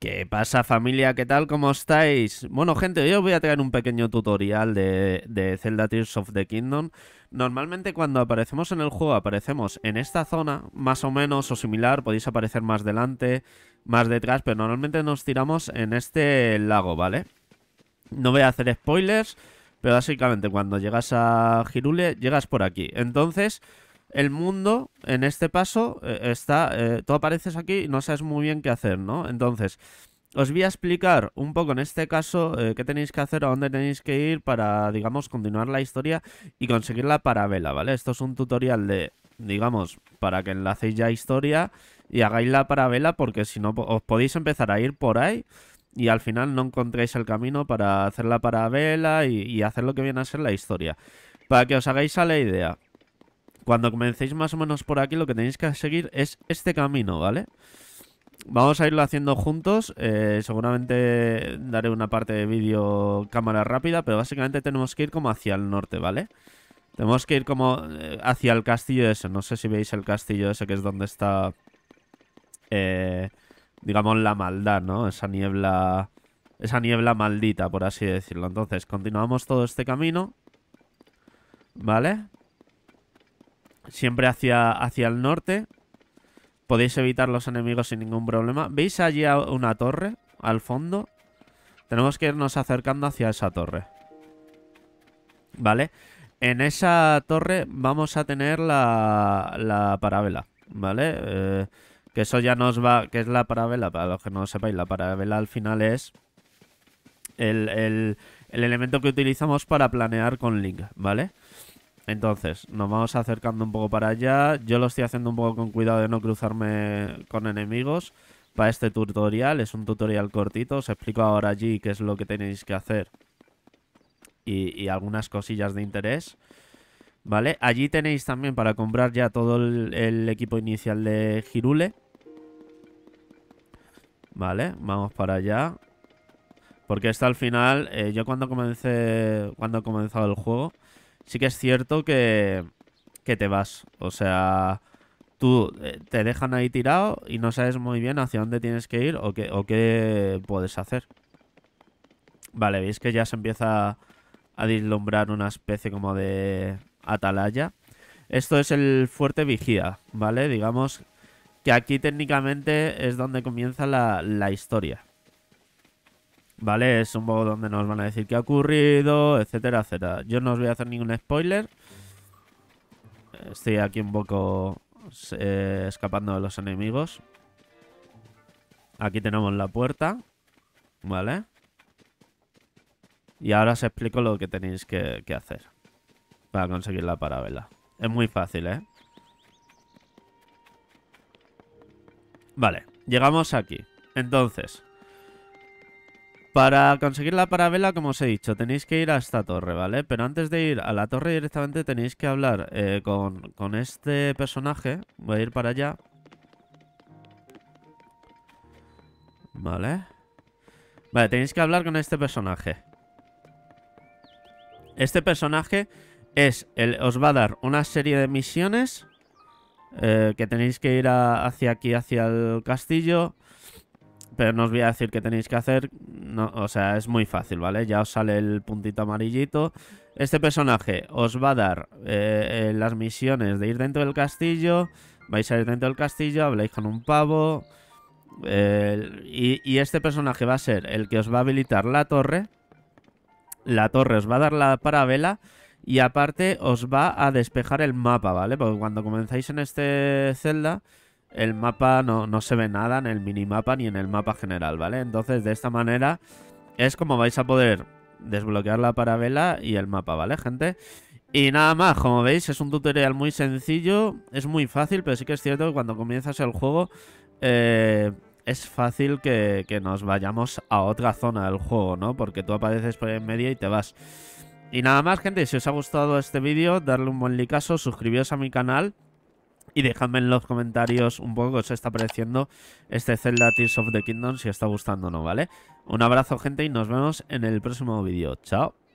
¿Qué pasa familia? ¿Qué tal? ¿Cómo estáis? Bueno gente, hoy os voy a traer un pequeño tutorial de, de, Zelda Tears of the Kingdom. Normalmente cuando aparecemos en el juego aparecemos en esta zona, más o menos o similar, podéis aparecer más delante, más detrás, pero normalmente nos tiramos en este lago, ¿vale? No voy a hacer spoilers, pero básicamente cuando llegas a Girule llegas por aquí. Entonces el mundo, en este paso, eh, está. todo eh, tú apareces aquí y no sabes muy bien qué hacer, ¿no? Entonces, os voy a explicar un poco en este caso eh, qué tenéis que hacer, a dónde tenéis que ir para, digamos, continuar la historia y conseguir la parabela, ¿vale? Esto es un tutorial de, digamos, para que enlacéis ya historia y hagáis la parabela, porque si no, os podéis empezar a ir por ahí y al final no encontréis el camino para hacer la parabela y, y hacer lo que viene a ser la historia. Para que os hagáis a la idea. Cuando comencéis más o menos por aquí, lo que tenéis que seguir es este camino, ¿vale? Vamos a irlo haciendo juntos. Eh, seguramente daré una parte de vídeo cámara rápida, pero básicamente tenemos que ir como hacia el norte, ¿vale? Tenemos que ir como eh, hacia el castillo ese. No sé si veis el castillo ese que es donde está, eh, digamos, la maldad, ¿no? Esa niebla, esa niebla maldita, por así decirlo. Entonces, continuamos todo este camino, ¿vale? Siempre hacia, hacia el norte. Podéis evitar los enemigos sin ningún problema. ¿Veis allí una torre? Al fondo. Tenemos que irnos acercando hacia esa torre. ¿Vale? En esa torre vamos a tener la, la parabela. ¿Vale? Eh, que eso ya nos va... que es la parabela? Para los que no lo sepáis, la parabela al final es... El, el, el, elemento que utilizamos para planear con Link, ¿vale? vale entonces, nos vamos acercando un poco para allá. Yo lo estoy haciendo un poco con cuidado de no cruzarme con enemigos para este tutorial. Es un tutorial cortito. Os explico ahora allí qué es lo que tenéis que hacer. Y, algunas cosillas de interés. ¿Vale? Allí tenéis también para comprar ya todo el, equipo inicial de Girule. Vale, vamos para allá. Porque hasta al final, eh, yo cuando comencé, cuando he comenzado el juego, sí que es cierto que, que te vas. O sea, tú eh, te dejan ahí tirado y no sabes muy bien hacia dónde tienes que ir o qué, o qué puedes hacer. Vale, veis que ya se empieza a deslumbrar una especie como de atalaya. Esto es el fuerte vigía, ¿vale? Digamos que aquí técnicamente es donde comienza la, la historia. ¿vale? Es un poco donde nos van a decir qué ha ocurrido, etcétera, etcétera. Yo no os voy a hacer ningún spoiler. Estoy aquí un poco eh, escapando de los enemigos. Aquí tenemos la puerta, ¿vale? Y ahora os explico lo que tenéis que, hacer para conseguir la parabela. Es muy fácil, ¿eh? Vale, llegamos aquí. Entonces, para conseguir la parabela, como os he dicho, tenéis que ir a esta torre, ¿vale? Pero antes de ir a la torre directamente tenéis que hablar eh, con, este personaje. Voy a ir para allá. Vale. Vale, tenéis que hablar con este personaje. Este personaje es el, os va a dar una serie de misiones eh, que tenéis que ir hacia aquí, hacia el castillo pero no os voy a decir qué tenéis que hacer. No, o sea, es muy fácil, ¿vale? Ya os sale el puntito amarillito. Este personaje os va a dar eh, eh, las misiones de ir dentro del castillo. Vais a ir dentro del castillo, habláis con un pavo. y, este personaje va a ser el que os va a habilitar la torre. La torre os va a dar la parabela. Y aparte os va a despejar el mapa, ¿vale? Porque cuando comenzáis en este celda el mapa no, se ve nada en el minimapa ni en el mapa general, ¿vale? Entonces de esta manera es como vais a poder desbloquear la parabela y el mapa, ¿vale, gente? Y nada más, como veis es un tutorial muy sencillo, es muy fácil, pero sí que es cierto que cuando comienzas el juego eh, es fácil que, nos vayamos a otra zona del juego, ¿no? Porque tú apareces por en medio y te vas. Y nada más, gente, si os ha gustado este vídeo, darle un buen caso suscribiros a mi canal y dejadme en los comentarios un poco qué os está pareciendo este Zelda Tears of the Kingdom, si os está gustando o no, ¿vale? Un abrazo, gente, y nos vemos en el próximo vídeo. ¡Chao!